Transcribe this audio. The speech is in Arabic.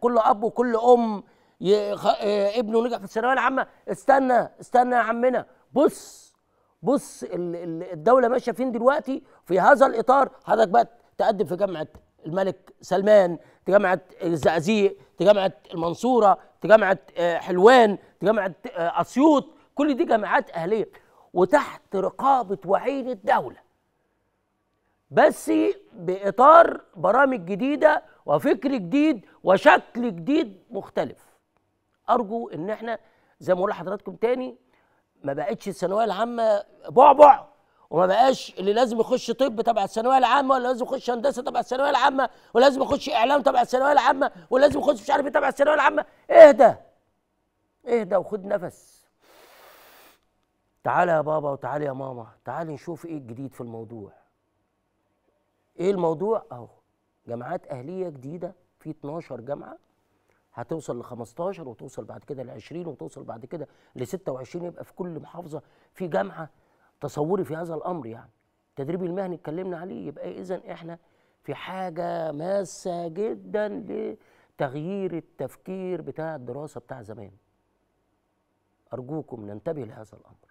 كل اب وكل ام يخ... آه، ابنه نجح في الثانويه العامه استنى استنى يا عمنا بص بص الدوله ماشيه فين دلوقتي في هذا الاطار حضرتك بقى تقدم في جامعه الملك سلمان جامعه الزقازيق جامعه المنصوره جامعه آه، حلوان جامعه آه، اسيوط كل دي جامعات اهليه وتحت رقابه وعين الدوله بس باطار برامج جديده وفكر جديد وشكل جديد مختلف ارجو ان احنا زي ما اقول لحضراتكم تاني ما بقتش الثانويه العامه بعبع وما بقاش اللي لازم يخش طب تبع الثانويه العامه ولا لازم يخش هندسه تبع الثانويه العامه ولازم يخش اعلام تبع الثانويه العامه ولازم يخش مش عارف ايه تبع الثانويه العامه اهدى اهدى وخد نفس تعالى يا بابا وتعالى يا ماما تعالى نشوف ايه الجديد في الموضوع ايه الموضوع اهو جامعات اهليه جديده في 12 جامعه هتوصل ل 15 وتوصل بعد كده ل 20 وتوصل بعد كده ل 26 يبقى في كل محافظه في جامعه تصوري في هذا الامر يعني التدريب المهني اتكلمنا عليه يبقى اذا احنا في حاجه ماسه جدا لتغيير التفكير بتاع الدراسه بتاع زمان ارجوكم ننتبه لهذا الامر